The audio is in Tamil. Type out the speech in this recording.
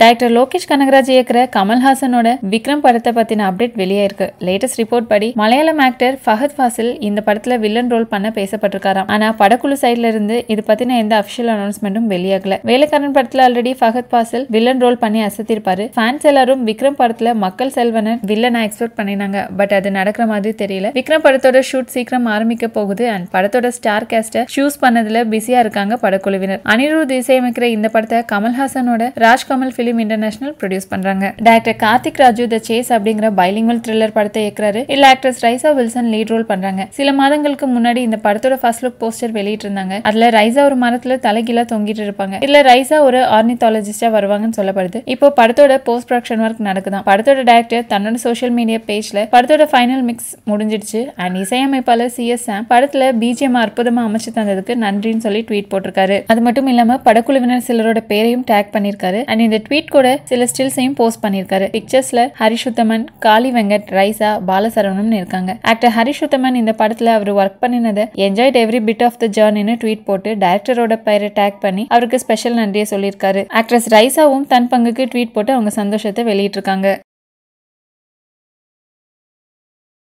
டைரக்டர் லோகேஷ் கனகராஜ் இயக்குற கமல்ஹாசனோட விக்ரம் படத்தை பத்தின அப்டேட் வெளியாயிருக்கு லேட்டஸ்ட் ரிப்போர்ட் படி மலையாளம் ஆக்டர் ஃபஹத் ஃபாசில் இந்த படத்துல வில்லன் ரோல் பண்ண பேசப்பட்டிருக்காராம் ஆனா படக்குழு சைட்ல இருந்து இது பத்தின எந்த அபிஷியல் அனௌன்ஸ்மெண்ட்டும் வெளியாகல வேலைக்காரன் படத்துல already Fahadh Faasil villain role பண்ணி அசத்திருப்பாரு ஃபேன்ஸ் எல்லாரும் விக்ரம் படத்துல மக்கள் செல்வன வில்லனா எக்ஸ்பெக்ட் பண்ணினாங்க பட் அது நடக்கிற மாதிரி தெரியல விக்ரம் படத்தோட ஷூட் சீக்கிரம் ஆரம்பிக்க போகுது அண்ட் படத்தோட ஸ்டார் கேஸ்ட ஷூஸ் பண்ணதுல பிஸியா இருக்காங்க படக்குழுவினர் அனிருத் இசையமைக்கிற இந்த படத்தை கமல்ஹாசனோட Rajkamal film film international produce பண்றாங்க director Karthik Raju the chase அப்படிங்கிற பைலிங்கல் த்ரில்லர் படத்தை இயக்குறாரு இல்ல actress Raiza Wilson lead role பண்றாங்க சில மாதங்களுக்கு முன்னாடி இந்த படத்தோட ஃபர்ஸ்ட் லுக் போஸ்டர் வெளியிட்டிருந்தாங்க அதுல ரைசா ஒரு மரத்துல தலைகீழா தொங்கிட்டு இருப்பாங்க இல்ல ரைசா ஒரு ஆர்னிதாலஜிஸ்டா வருவாங்கன்னு சொல்லப்படுது இப்போ படத்தோட போஸ்ட் ப்ரொடக்ஷன் ஒர்க் நடக்குதான் படத்தோட டேரக்டர் தன்னோட சோஷியல் மீடியா பேஜ்ல படத்தோட ஃபைனல் மிக்ஸ் முடிஞ்சிடுச்சு அண்ட் இசையமைப்பாளர் சி எஸ் சாம் படத்துல பிஜிஎம் அற்புதமா அமைச்சு தந்ததுக்கு நன்றின்னு சொல்லி ட்வீட் போட்டிருக்காரு அது மட்டும் இல்லாம படக்குழுவினர் சிலரோட பேரையும் டேக் பண்ணிருக்காரு அண்ட் இந்த ட்வீட் ட்வீட் கூட சில ஸ்டில்ஸையும் போஸ்ட் பண்ணியிருக்காரு பிக்சர்ஸ்ல ஹரிசுத்தமன் காளி வெங்கட் ரைசா பாலசரவணம்னு இருக்காங்க ஆக்டர் ஹரிசுத்தமன் இந்த படத்துல அவர் ஒர்க் பண்ணினதை enjoyed every bit of the ஜேர்னின்னு ட்வீட் போட்டு டைரக்டரோட பெயரை டேக் பண்ணி அவருக்கு ஸ்பெஷல் நன்றியை சொல்லியிருக்காரு ஆக்ட்ரஸ் ரைசாவும் தன் பங்குக்கு ட்வீட் போட்டு அவங்க சந்தோஷத்தை வெளியிட்டிருக்காங்க